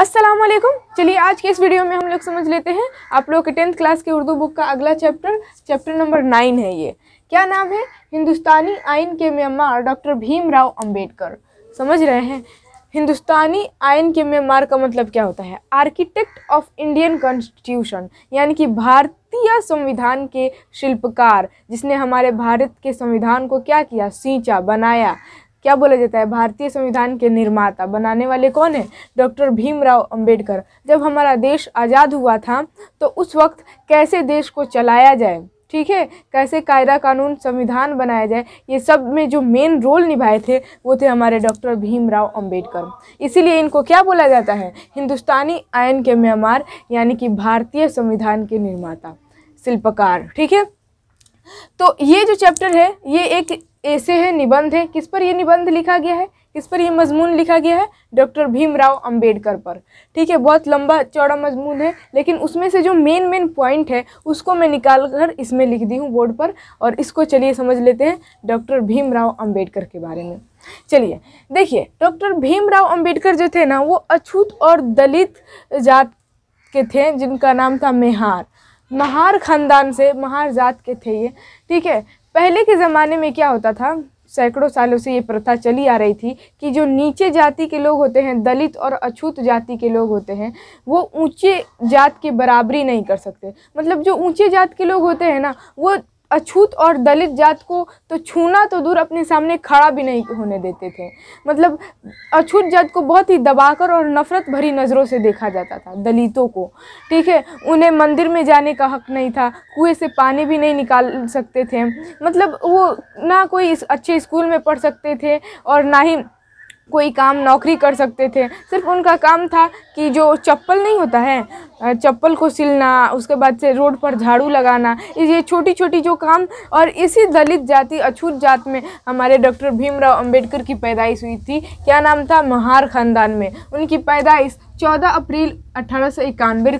अस्सलाम वालेकुम चलिए आज के इस वीडियो में हम लोग समझ लेते हैं आप लोग के टेंथ क्लास के उर्दू बुक का अगला चैप्टर चैप्टर नंबर नाइन है ये क्या नाम है हिंदुस्तानी आइन के म्यांमार डॉक्टर भीमराव अंबेडकर समझ रहे हैं हिंदुस्तानी आयन के म्यांमार का मतलब क्या होता है आर्किटेक्ट ऑफ इंडियन कॉन्स्टिट्यूशन यानी कि भारतीय संविधान के शिल्पकार जिसने हमारे भारत के संविधान को क्या किया सींचा बनाया क्या बोला जाता है भारतीय संविधान के निर्माता बनाने वाले कौन है डॉक्टर भीमराव अंबेडकर जब हमारा देश आज़ाद हुआ था तो उस वक्त कैसे देश को चलाया जाए ठीक है कैसे कायदा कानून संविधान बनाया जाए ये सब में जो मेन रोल निभाए थे वो थे हमारे डॉक्टर भीमराव अंबेडकर इसीलिए इनको क्या बोला जाता है हिंदुस्तानी आयन के म्यांमार यानी कि भारतीय संविधान के निर्माता शिल्पकार ठीक है तो ये जो चैप्टर है ये एक ऐसे है निबंध है किस पर ये निबंध लिखा गया है किस पर ये मजमून लिखा गया है डॉक्टर भीमराव अंबेडकर पर ठीक है बहुत लंबा चौड़ा मजमून है लेकिन उसमें से जो मेन मेन पॉइंट है उसको मैं निकाल कर इसमें लिख दी हूँ बोर्ड पर और इसको चलिए समझ लेते हैं डॉक्टर भीमराव अंबेडकर के बारे में चलिए देखिए डॉक्टर भीमराव अम्बेडकर जो थे ना वो अछूत और दलित जात के थे जिनका नाम था मेहार महार खानदान से महार जात के थे ये ठीक है पहले के ज़माने में क्या होता था सैकड़ों सालों से ये प्रथा चली आ रही थी कि जो नीचे जाति के लोग होते हैं दलित और अछूत जाति के लोग होते हैं वो ऊंचे जात के बराबरी नहीं कर सकते मतलब जो ऊंचे जात के लोग होते हैं ना वो अछूत और दलित जात को तो छूना तो दूर अपने सामने खड़ा भी नहीं होने देते थे मतलब अछूत जात को बहुत ही दबाकर और नफ़रत भरी नज़रों से देखा जाता था दलितों को ठीक है उन्हें मंदिर में जाने का हक नहीं था कुएँ से पानी भी नहीं निकाल सकते थे मतलब वो ना कोई अच्छे स्कूल में पढ़ सकते थे और ना ही कोई काम नौकरी कर सकते थे सिर्फ उनका काम था कि जो चप्पल नहीं होता है चप्पल को सिलना उसके बाद से रोड पर झाड़ू लगाना ये छोटी छोटी जो काम और इसी दलित जाति अछूत जात में हमारे डॉक्टर भीमराव अंबेडकर की पैदाइश हुई थी क्या नाम था महार ख़ानदान में उनकी पैदाइश 14 अप्रैल अठारह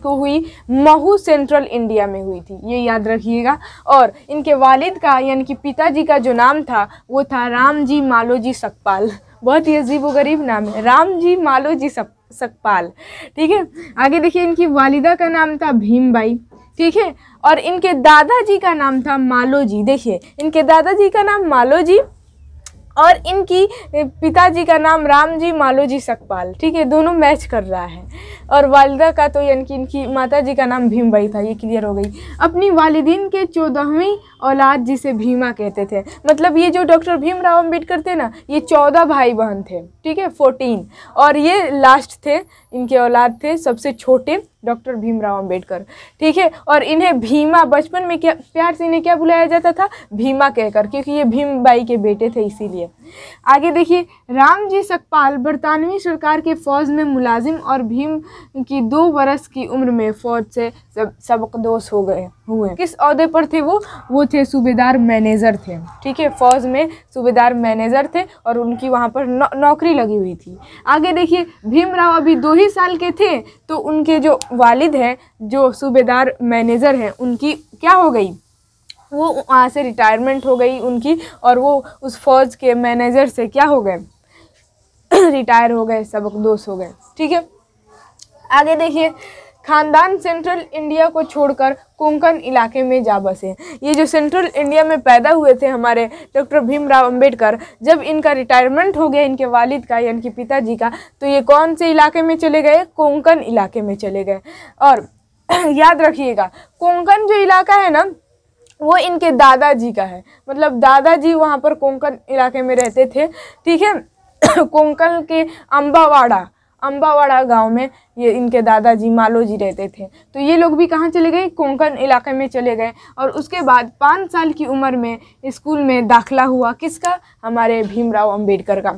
को हुई महू सेंट्रल इंडिया में हुई थी ये याद रखिएगा और इनके वालिद का यानी कि पिताजी का जो नाम था वो था राम जी मालोजी सकपाल बहुत ही अजीब व गरीब नाम है राम जी मालो जी सप सकपाल ठीक है आगे देखिए इनकी वालिदा का नाम था भीमबाई ठीक है और इनके दादाजी का नाम था मालो जी देखिए इनके दादाजी का नाम मालो जी और इनकी पिताजी का नाम राम जी मालो जी सकपाल ठीक है दोनों मैच कर रहा है और वालदा का तो यानी कि इनकी माता जी का नाम भीमबाई था ये क्लियर हो गई अपनी वालदीन के चौदहवीं औलाद जिसे भीमा कहते थे मतलब ये जो डॉक्टर भीमराव अम्बेडकर थे ना ये चौदह भाई बहन थे ठीक है फोर्टीन और ये लास्ट थे इनके औलाद थे सबसे छोटे डॉक्टर भीमराव अंबेडकर ठीक है और इन्हें भीमा बचपन में क्या प्यार से इन्हें क्या बुलाया जाता था भीमा कहकर क्योंकि ये भीम बाई के बेटे थे इसीलिए आगे देखिए रामजी सकपाल बरतानवी सरकार के फौज में मुलाजिम और भीम की दो वर्ष की उम्र में फौज से सब सबकदोस हो गए हुए किस अहदे पर थे वो वो थे सूबेदार मैनेजर थे ठीक है फौज में सूबेदार मैनेजर थे और उनकी वहाँ पर नौ, नौकरी लगी हुई थी आगे देखिए भीमराव अभी दो ही साल के थे तो उनके जो वालिद हैं जो सूबेदार मैनेज़र हैं उनकी क्या हो गई वो वहाँ से रिटायरमेंट हो गई उनकी और वो उस फ़ौज के मैनेज़र से क्या हो गए रिटायर हो गए सबक दोस्त हो गए ठीक है आगे देखिए खानदान सेंट्रल इंडिया को छोड़कर कोंकण इलाके में जा बसे ये जो सेंट्रल इंडिया में पैदा हुए थे हमारे डॉक्टर भीमराव अंबेडकर जब इनका रिटायरमेंट हो गया इनके वालिद का या इनके पिताजी का तो ये कौन से इलाके में चले गए कोंकण इलाके में चले गए और याद रखिएगा कोंकण जो इलाका है ना वो इनके दादाजी का है मतलब दादाजी वहाँ पर कोंकण इलाके में रहते थे ठीक है कोंकण के अम्बावाड़ा अम्बावाड़ा गांव में ये इनके दादाजी मालो जी रहते थे तो ये लोग भी कहाँ चले गए कोंकण इलाके में चले गए और उसके बाद पाँच साल की उम्र में स्कूल में दाखला हुआ किसका हमारे भीमराव अंबेडकर का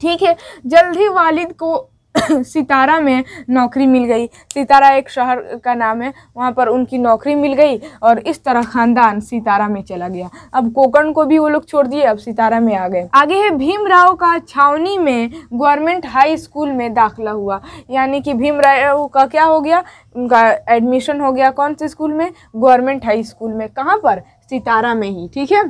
ठीक है जल्द ही वालिद को सितारा में नौकरी मिल गई सितारा एक शहर का नाम है वहाँ पर उनकी नौकरी मिल गई और इस तरह खानदान सितारा में चला गया अब कोकण को भी वो लोग छोड़ दिए अब सितारा में आ गए आगे है भीमराव का छावनी में गवर्नमेंट हाई स्कूल में दाखिला हुआ यानी कि भीमराव का क्या हो गया उनका एडमिशन हो गया कौन से स्कूल में गवर्नमेंट हाई स्कूल में कहाँ पर सितारा में ही ठीक है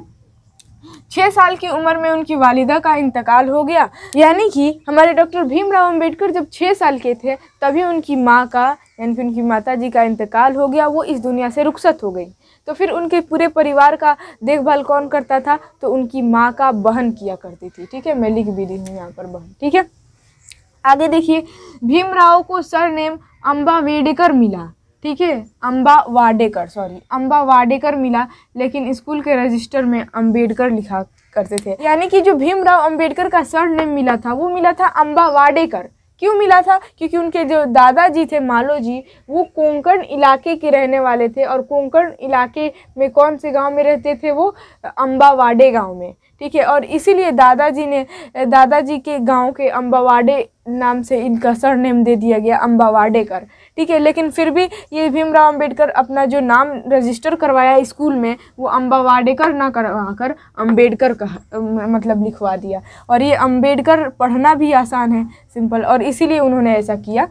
छः साल की उम्र में उनकी वालिदा का इंतकाल हो गया यानी कि हमारे डॉक्टर भीमराव अंबेडकर जब छः साल के थे तभी उनकी माँ का यानी कि उनकी माता जी का इंतकाल हो गया वो इस दुनिया से रुखसत हो गई तो फिर उनके पूरे परिवार का देखभाल कौन करता था तो उनकी माँ का बहन किया करती थी ठीक है मैं लिख भी दी हूँ यहाँ पर बहन ठीक है आगे देखिए भीमराव को सरनेम अम्बावेडकर मिला ठीक है Ambavadekar sorry Ambavadekar मिला लेकिन स्कूल के रजिस्टर में अंबेडकर लिखा करते थे यानी कि जो भीमराव अंबेडकर का सर नेम मिला था वो मिला था अम्बा वाडेकर क्यों मिला था क्योंकि उनके जो दादाजी थे मालो जी वो कोंकण इलाके के रहने वाले थे और कोंकण इलाके में कौन से गांव में रहते थे वो अम्बावाडे गांव में ठीक है और इसीलिए दादाजी ने दादाजी के गांव के अम्बावाडे नाम से इनका सरनेम दे दिया गया अम्बावाडेकर ठीक है लेकिन फिर भी ये भीमराव अम्बेडकर अपना जो नाम रजिस्टर करवाया स्कूल में वो अम्बा वाडेकर ना करवा कर अम्बेडकर कहा मतलब लिखवा दिया और ये अम्बेडकर पढ़ना भी आसान है सिंपल और इसीलिए उन्होंने ऐसा किया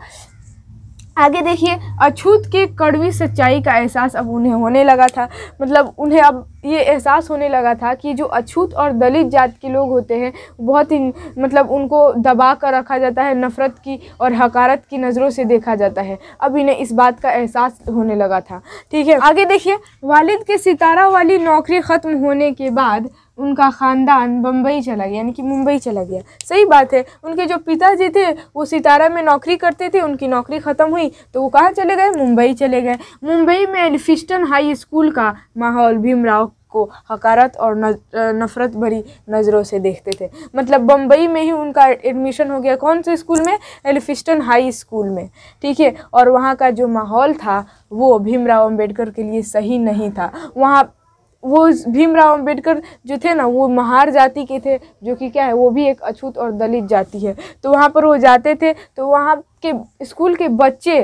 आगे देखिए अछूत के कड़वी सच्चाई का एहसास अब उन्हें होने लगा था मतलब उन्हें अब ये एहसास होने लगा था कि जो अछूत और दलित जात के लोग होते हैं बहुत ही मतलब उनको दबा कर रखा जाता है नफ़रत की और हकारत की नज़रों से देखा जाता है अब इन्हें इस बात का एहसास होने लगा था ठीक है आगे देखिए वालिद के सितारा वाली नौकरी ख़त्म होने के बाद उनका ख़ानदान बम्बई चला गया यानी कि मुंबई चला गया सही बात है उनके जो पिताजी थे वो सितारा में नौकरी करते थे उनकी नौकरी ख़त्म हुई तो वो कहाँ चले गए मुंबई चले गए मुंबई में एलिफिस्टन हाई स्कूल का माहौल भीमराव को हकारत और नफ़रत भरी नज़रों से देखते थे मतलब बम्बई में ही उनका एडमिशन हो गया कौन से स्कूल में एलिफिस्टन हाई स्कूल में ठीक है और वहाँ का जो माहौल था वो भीमराव अम्बेडकर के लिए सही नहीं था वहाँ वो भीमराव अंबेडकर जो थे ना वो महार जाति के थे जो कि क्या है वो भी एक अछूत और दलित जाति है तो वहाँ पर वो जाते थे तो वहाँ के स्कूल के बच्चे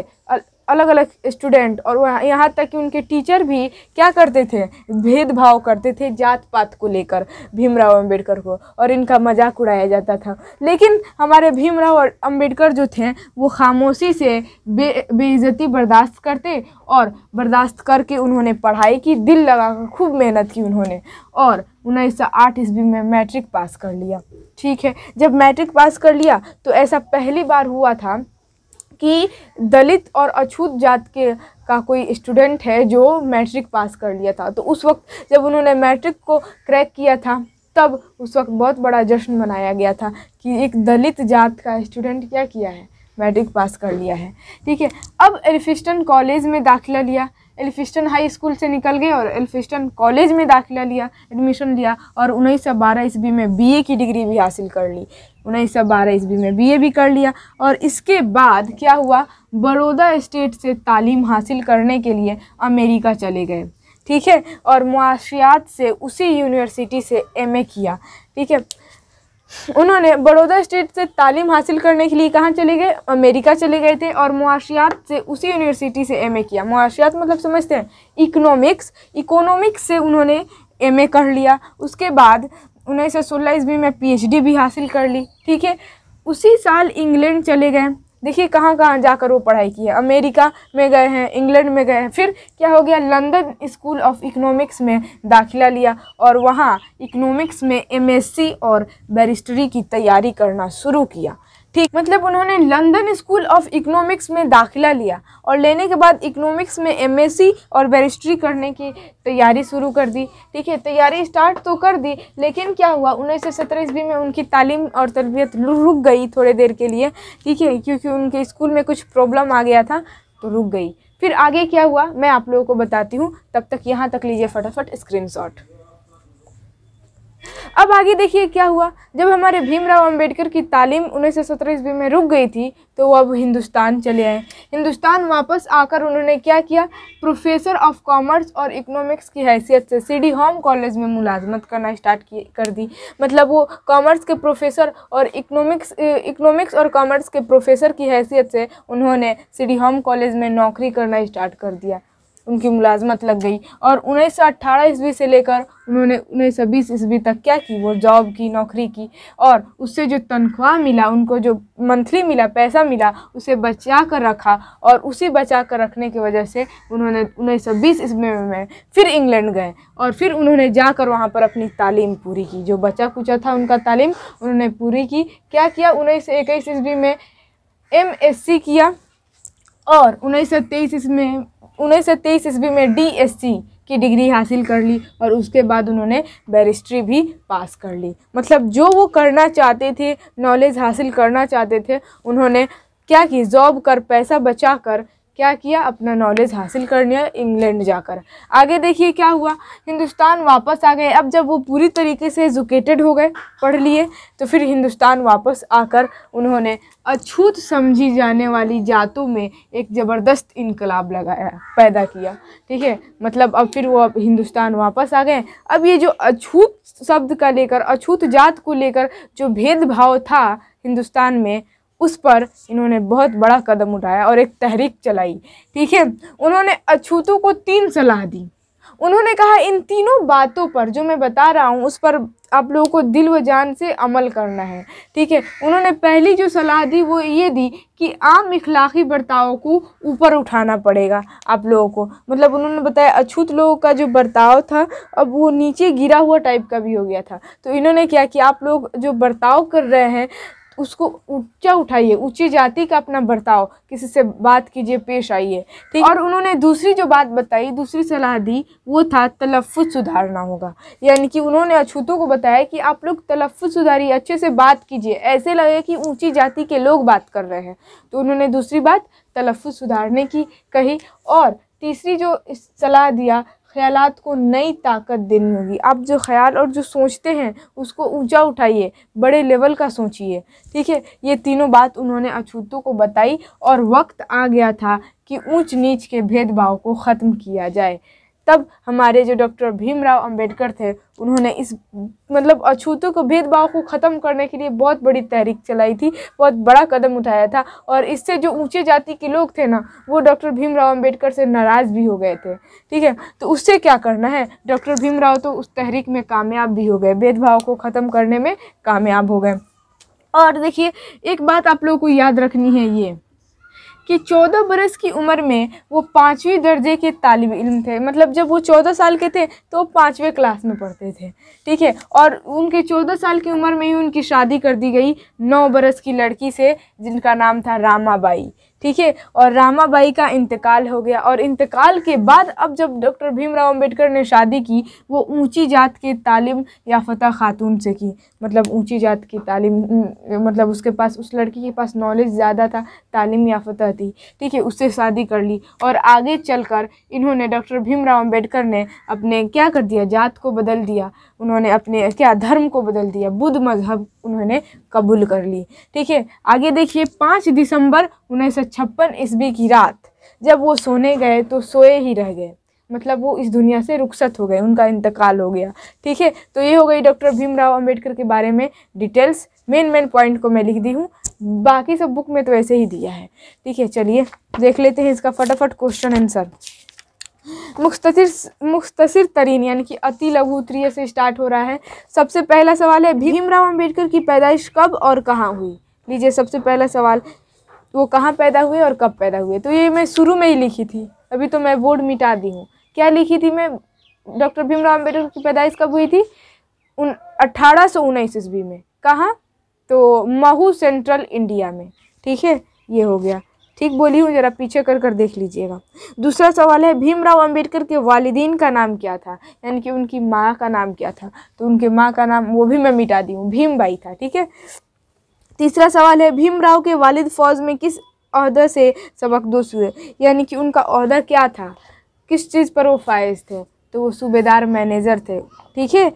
अलग अलग स्टूडेंट और यहाँ तक कि उनके टीचर भी क्या करते थे भेदभाव करते थे जात पात को लेकर भीमराव अंबेडकर को और इनका मजाक उड़ाया जाता था लेकिन हमारे भीमराव अंबेडकर जो थे वो खामोशी से बे बेइज्जती बर्दाश्त करते और बर्दाश्त करके उन्होंने पढ़ाई की दिल लगाकर खूब मेहनत की उन्होंने और उन्नीस सौ आठ ईस्वी में मैट्रिक पास कर लिया ठीक है जब मैट्रिक पास कर लिया तो ऐसा पहली बार हुआ था कि दलित और अछूत जात के का कोई स्टूडेंट है जो मैट्रिक पास कर लिया था तो उस वक्त जब उन्होंने मैट्रिक को क्रैक किया था तब उस वक्त बहुत बड़ा जश्न मनाया गया था कि एक दलित जात का स्टूडेंट क्या किया है मैट्रिक पास कर लिया है ठीक है अब एलिफिस्टन कॉलेज में दाखिला लिया एल्फिस्टन हाई स्कूल से निकल गए और एल्फिस्टन कॉलेज में दाखिला लिया एडमिशन लिया और उन्नीस सौ बारह ईस्वी में बीए की डिग्री भी हासिल कर ली उन्नीस सौ बारह ईस्वी में बीए भी कर लिया और इसके बाद क्या हुआ बड़ौदा स्टेट से तालीम हासिल करने के लिए अमेरिका चले गए ठीक है और मुआशियात से उसी यूनिवर्सिटी से ए किया ठीक है उन्होंने बड़ौदा स्टेट से तालीम हासिल करने के लिए कहाँ चले गए अमेरिका चले गए थे और मुआशियात से उसी यूनिवर्सिटी से एमए किया मुआशियात मतलब समझते हैं इकोनॉमिक्स इकोनॉमिक्स से उन्होंने एमए कर लिया उसके बाद उन्नीस सौ सोलह ईस्वी में पीएचडी भी हासिल कर ली ठीक है उसी साल इंग्लैंड चले गए देखिए कहाँ कहाँ जाकर वो पढ़ाई की है अमेरिका में गए हैं इंग्लैंड में गए हैं फिर क्या हो गया लंदन स्कूल ऑफ इकोनॉमिक्स में दाखिला लिया और वहाँ इकोनॉमिक्स में एमएससी और बैरिस्टरी की तैयारी करना शुरू किया ठीक मतलब उन्होंने लंदन स्कूल ऑफ इकोनॉमिक्स में दाखिला लिया और लेने के बाद इकोनॉमिक्स में एमएससी और बैरिस्ट्री करने की तैयारी शुरू कर दी ठीक है तैयारी स्टार्ट तो कर दी लेकिन क्या हुआ उन्नीस सौ सत्रह ईस्वी में उनकी तालीम और तरबियत रुक गई थोड़ी देर के लिए ठीक है क्योंकि उनके स्कूल में कुछ प्रॉब्लम आ गया था तो रुक गई फिर आगे क्या हुआ मैं आप लोगों को बताती हूँ तब तक यहाँ तक लीजिए फटाफट शॉट अब आगे देखिए क्या हुआ जब हमारे भीमराव अंबेडकर की तालीम उन्नीस सौ सत्रह ईस्वी में रुक गई थी तो वो अब हिंदुस्तान चले आए हिंदुस्तान वापस आकर उन्होंने क्या किया प्रोफेसर ऑफ कॉमर्स और इकोनॉमिक्स की हैसियत से सी डी होम कॉलेज में मुलाजमत करना स्टार्ट की कर दी मतलब वो कॉमर्स के प्रोफेसर और इकोनॉमिक्स इकोनॉमिक्स और कॉमर्स के प्रोफेसर की हैसियत से उन्होंने सी डी होम कॉलेज में नौकरी करना स्टार्ट कर दिया उनकी मुलाजमत लग गई और उन्नीस सौ अट्ठारह ईस्वी से लेकर उन्होंने उन्नीस सौ बीस ईस्वी तक क्या की वो जॉब की नौकरी की और उससे जो तनख्वाह मिला उनको जो मंथली मिला पैसा मिला उसे बचा कर रखा और उसी बचा कर रखने की वजह से उन्होंने उन्नीस सौ बीस ईस्वी में फिर इंग्लैंड गए और फिर उन्होंने जाकर वहाँ पर अपनी तालीम पूरी की जो बचा कुचा था उनका तालीम उन्होंने पूरी की क्या किया उन्नीस सौ इक्कीस ईस्वी में एम एस सी किया और उन्नीस सौ तेईस ईस्वी में उन्नीस सौ तेईस ईस्वी में डीएससी की डिग्री हासिल कर ली और उसके बाद उन्होंने बैरिस्ट्री भी पास कर ली मतलब जो वो करना चाहते थे नॉलेज हासिल करना चाहते थे उन्होंने क्या कि जॉब कर पैसा बचा कर क्या किया अपना नॉलेज हासिल कर लिया इंग्लैंड जाकर आगे देखिए क्या हुआ हिंदुस्तान वापस आ गए अब जब वो पूरी तरीके से एजुकेटेड हो गए पढ़ लिए तो फिर हिंदुस्तान वापस आकर उन्होंने अछूत समझी जाने वाली जातों में एक ज़बरदस्त इनकलाब लगाया पैदा किया ठीक है मतलब अब फिर वो अब हिंदुस्तान वापस आ गए अब ये जो अछूत शब्द का लेकर अछूत जात को लेकर जो भेदभाव था हिंदुस्तान में उस पर इन्होंने बहुत बड़ा कदम उठाया और एक तहरीक चलाई ठीक है उन्होंने अछूतों को तीन सलाह दी उन्होंने कहा इन तीनों बातों पर जो मैं बता रहा हूँ उस पर आप लोगों को दिल व जान से अमल करना है ठीक है उन्होंने पहली जो सलाह दी वो ये दी कि आम इखलाक़ी बर्ताव को ऊपर उठाना पड़ेगा आप लोगों को मतलब उन्होंने बताया अछूत लोगों का जो बर्ताव था अब वो नीचे गिरा हुआ टाइप का भी हो गया था तो इन्होंने क्या कि आप लोग जो बर्ताव कर रहे हैं उसको ऊंचा उठाइए ऊंची जाति का अपना बर्ताव किसी से बात कीजिए पेश आइए ठीक और उन्होंने दूसरी जो बात बताई दूसरी सलाह दी वो था तलफ़ सुधारना होगा यानी कि उन्होंने अछूतों को बताया कि आप लोग तलफ़ सुधारिए अच्छे से बात कीजिए ऐसे लगे कि ऊँची जाति के लोग बात कर रहे हैं तो उन्होंने दूसरी बात तलफ़ सुधारने की कही और तीसरी जो सलाह दिया ख्याल को नई ताकत देनी होगी आप जो ख्याल और जो सोचते हैं उसको ऊंचा उठाइए बड़े लेवल का सोचिए ठीक है ये तीनों बात उन्होंने अछूतों को बताई और वक्त आ गया था कि ऊंच नीच के भेदभाव को ख़त्म किया जाए तब हमारे जो डॉक्टर भीमराव अंबेडकर थे उन्होंने इस मतलब अछूतों को भेदभाव को ख़त्म करने के लिए बहुत बड़ी तहरीक चलाई थी बहुत बड़ा कदम उठाया था और इससे जो ऊंचे जाति के लोग थे ना वो डॉक्टर भीमराव अंबेडकर से नाराज़ भी हो गए थे ठीक है तो उससे क्या करना है डॉक्टर भीमराव तो उस तहरीक में कामयाब भी हो गए भेदभाव को ख़त्म करने में कामयाब हो गए और देखिए एक बात आप लोगों को याद रखनी है ये कि चौदह बरस की उम्र में वो पाँचवीं दर्जे के तालब इम थे मतलब जब वो चौदह साल के थे तो पाँचवें क्लास में पढ़ते थे ठीक है और उनके चौदह साल की उम्र में ही उनकी शादी कर दी गई नौ बरस की लड़की से जिनका नाम था रामाबाई ठीक है और रामाबाई का इंतकाल हो गया और इंतकाल के बाद अब जब डॉक्टर भीमराव अंबेडकर ने शादी की वो ऊंची जात के तालीम याफ्ता खातून से की मतलब ऊंची जात की तालीम मतलब उसके पास उस लड़की के पास नॉलेज ज़्यादा था तालीम याफ्ता थी ठीक है उससे शादी कर ली और आगे चलकर इन्होंने डॉक्टर भीमराव अम्बेडकर ने अपने क्या कर दिया जात को बदल दिया उन्होंने अपने क्या धर्म को बदल दिया बुद्ध मजहब उन्होंने कबूल कर ली ठीक है आगे देखिए पाँच दिसंबर उन्नीस सौ छप्पन ईस्वी की रात जब वो सोने गए तो सोए ही रह गए मतलब वो इस दुनिया से रुखसत हो गए उनका इंतकाल हो गया ठीक है तो ये हो गई डॉक्टर भीमराव अंबेडकर के बारे में डिटेल्स मेन मेन पॉइंट को मैं लिख दी हूँ बाकी सब बुक में तो ऐसे ही दिया है ठीक है चलिए देख लेते हैं इसका फटाफट क्वेश्चन आंसर मुख्तर मुख्तर तरीन यानी कि अति लघु उत्तरीय से स्टार्ट हो रहा है सबसे पहला सवाल है भीमराव अंबेडकर की पैदाइश कब और कहाँ हुई लीजिए सबसे पहला सवाल वो कहाँ पैदा हुए और कब पैदा हुए तो ये मैं शुरू में ही लिखी थी अभी तो मैं बोर्ड मिटा दी हूँ क्या लिखी थी मैं डॉक्टर भीमराव अम्बेडकर की पैदाइश कब हुई थी उन अट्ठारह सौ उन्नीस ईस्वी में कहाँ तो महू सेंट्रल इंडिया में ठीक है ये हो गया ठीक बोली हूँ ज़रा पीछे कर कर देख लीजिएगा दूसरा सवाल है भीमराव अंबेडकर के वालदीन का नाम क्या था यानी कि उनकी माँ का नाम क्या था तो उनके माँ का नाम वो भी मैं मिटा दी हूँ भाई था ठीक है तीसरा सवाल है भीमराव के वालिद फौज में किस अहदे से सबक दोस्त हुए यानी कि उनका अहदा क्या था किस चीज़ पर वो फायज थे तो वो सूबेदार मैनेजर थे ठीक है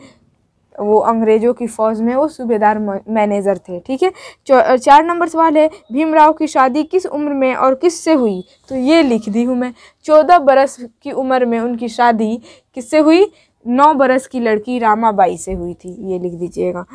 वो अंग्रेज़ों की फ़ौज में वो सूबेदार मैनेज़र थे ठीक है चार नंबर सवाल है भीमराव की शादी किस उम्र में और किस से हुई तो ये लिख दी हूँ मैं चौदह बरस की उम्र में उनकी शादी किससे हुई नौ बरस की लड़की रामाबाई से हुई थी ये लिख दीजिएगा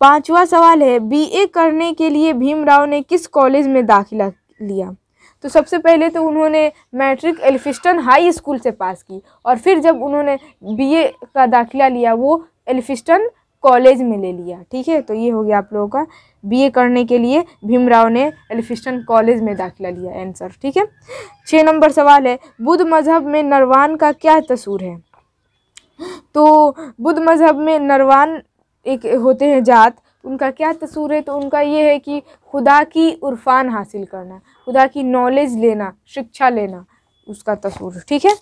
पांचवा सवाल है बीए करने के लिए भीमराव ने किस कॉलेज में दाखिला लिया तो सबसे पहले तो उन्होंने मैट्रिक एल्फिस्टन हाई स्कूल से पास की और फिर जब उन्होंने बीए का दाखिला लिया वो एल्फिस्टन कॉलेज में ले लिया ठीक है तो ये हो गया आप लोगों का बीए करने के लिए भीमराव ने एल्फिस्टन कॉलेज में दाखिला लिया आंसर ठीक है छः नंबर सवाल है बुद्ध मजहब में नरवान का क्या तसूर है तो बुद्ध मजहब में नरवान एक होते हैं जात उनका क्या तसूर है तो उनका ये है कि खुदा की उर्फान हासिल करना खुदा की नॉलेज लेना शिक्षा लेना उसका तसूर ठीक है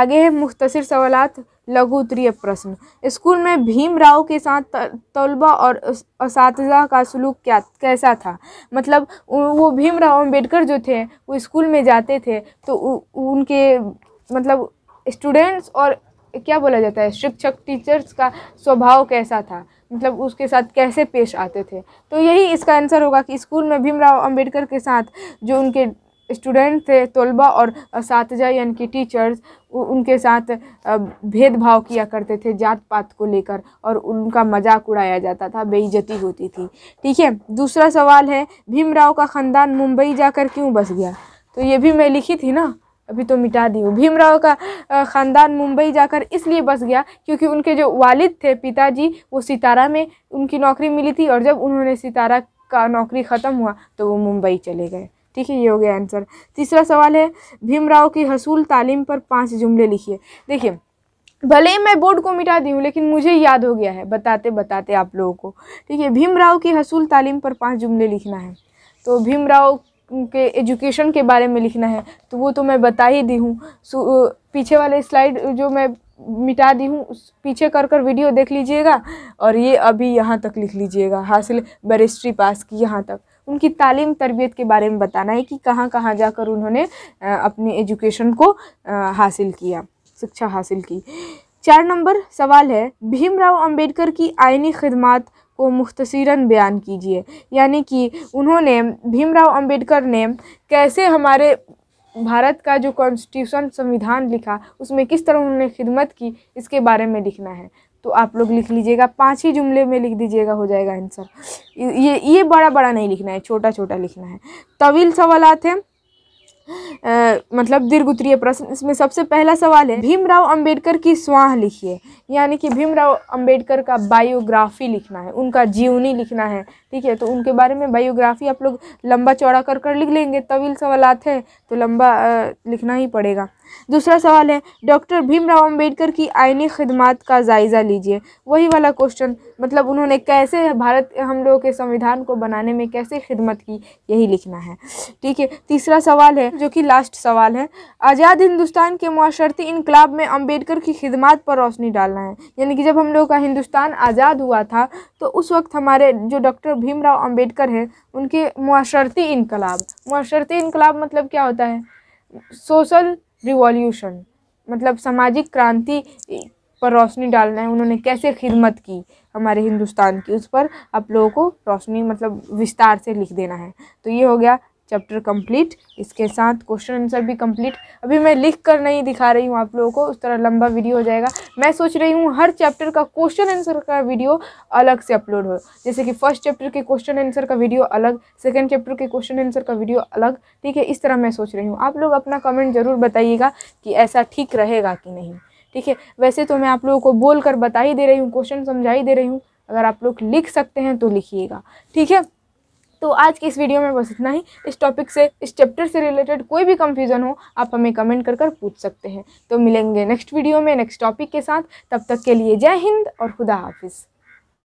आगे है मुख्तर सवालत लघु उत्तरीय प्रश्न स्कूल में भीमराव के साथ तलबा और उस का सलूक क्या कैसा था मतलब वो भीमराव अम्बेडकर जो थे वो स्कूल में जाते थे तो उनके मतलब स्टूडेंट्स और क्या बोला जाता है शिक्षक टीचर्स का स्वभाव कैसा था मतलब उसके साथ कैसे पेश आते थे तो यही इसका आंसर होगा कि स्कूल में भीमराव अंबेडकर के साथ जो उनके स्टूडेंट थे तलबा और सातजा यानी कि टीचर्स उनके साथ भेदभाव किया करते थे जात पात को लेकर और उनका मजाक उड़ाया जाता था बेइज्जती होती थी ठीक है दूसरा सवाल है भीमराव का ख़ानदान मुंबई जाकर क्यों बस गया तो ये भी मैं लिखी थी ना अभी तो मिटा दी हूँ भीमराव का ख़ानदान मुंबई जाकर इसलिए बस गया क्योंकि उनके जो वालिद थे पिताजी वो सितारा में उनकी नौकरी मिली थी और जब उन्होंने सितारा का नौकरी ख़त्म हुआ तो वो मुंबई चले गए ठीक है ये हो गया आंसर तीसरा सवाल है भीमराव की हसूल तालीम पर पाँच जुमले लिखिए देखिए भले ही मैं बोर्ड को मिटा दी हूँ लेकिन मुझे याद हो गया है बताते बताते आप लोगों को ठीक है भीमराव की हसूल तालीम पर पाँच जुमले लिखना है तो भीमराव के एजुकेशन के बारे में लिखना है तो वो तो मैं बता ही दी हूँ पीछे वाले स्लाइड जो मैं मिटा दी हूँ पीछे कर कर वीडियो देख लीजिएगा और ये अभी यहाँ तक लिख लीजिएगा हासिल बरिस्ट्री पास की यहाँ तक उनकी तालीम तरबियत के बारे में बताना है कि कहाँ कहाँ जाकर उन्होंने अपने एजुकेशन को हासिल किया शिक्षा हासिल की चार नंबर सवाल है भीमराव अंबेडकर की आइनी खदमात को मुख्तसरा बयान कीजिए यानी कि उन्होंने भीमराव अंबेडकर ने कैसे हमारे भारत का जो कॉन्स्टिट्यूशन संविधान लिखा उसमें किस तरह उन्होंने खिदमत की इसके बारे में लिखना है तो आप लोग लिख लीजिएगा पाँच ही जुमले में लिख दीजिएगा हो जाएगा आंसर ये ये बड़ा बड़ा नहीं लिखना है छोटा छोटा लिखना है तवील सवाल हैं आ, मतलब दीर्घ उत्तरीय प्रश्न इसमें सबसे पहला सवाल है भीमराव अंबेडकर की स्वाह लिखिए यानी कि भीमराव अंबेडकर का बायोग्राफी लिखना है उनका जीवनी लिखना है ठीक है तो उनके बारे में बायोग्राफी आप लोग लंबा चौड़ा कर कर लिख लेंगे तवील आते हैं तो लंबा लिखना ही पड़ेगा दूसरा सवाल है डॉक्टर भीमराव अंबेडकर की आइनी खदमात का जायज़ा लीजिए वही वाला क्वेश्चन मतलब उन्होंने कैसे भारत हम लोगों के संविधान को बनाने में कैसे खिदमत की यही लिखना है ठीक है तीसरा सवाल है जो कि लास्ट सवाल है आज़ाद हिंदुस्तान के माशरती इनकलाब में अम्बेडकर की खिदमत पर रोशनी डालना है यानी कि जब हम लोगों का हिंदुस्तान आज़ाद हुआ था तो उस वक्त हमारे जो डॉक्टर भीमराव अंबेडकर हैं उनके माशरती इनकलाब माशरती इनकलाब मतलब क्या होता है सोशल रिवॉल्यूशन मतलब सामाजिक क्रांति पर रोशनी डालना है उन्होंने कैसे खिदमत की हमारे हिंदुस्तान की उस पर आप लोगों को रोशनी मतलब विस्तार से लिख देना है तो ये हो गया चैप्टर कंप्लीट इसके साथ क्वेश्चन आंसर भी कंप्लीट अभी मैं लिख कर नहीं दिखा रही हूँ आप लोगों को उस तरह लंबा वीडियो हो जाएगा मैं सोच रही हूँ हर चैप्टर का क्वेश्चन आंसर का वीडियो अलग से अपलोड हो जैसे कि फर्स्ट चैप्टर के क्वेश्चन आंसर का वीडियो अलग सेकेंड चैप्टर के क्वेश्चन आंसर का वीडियो अलग ठीक है इस तरह मैं सोच रही हूँ आप लोग अपना कमेंट ज़रूर बताइएगा कि ऐसा ठीक रहेगा कि नहीं ठीक है वैसे तो मैं आप लोगों को बोल कर बता ही दे रही हूँ क्वेश्चन समझा ही दे रही हूँ अगर आप लोग लिख सकते हैं तो लिखिएगा ठीक है तो आज के इस वीडियो में बस इतना ही इस टॉपिक से इस चैप्टर से रिलेटेड कोई भी कन्फ्यूज़न हो आप हमें कमेंट कर कर पूछ सकते हैं तो मिलेंगे नेक्स्ट वीडियो में नेक्स्ट टॉपिक के साथ तब तक के लिए जय हिंद और खुदा हाफिज़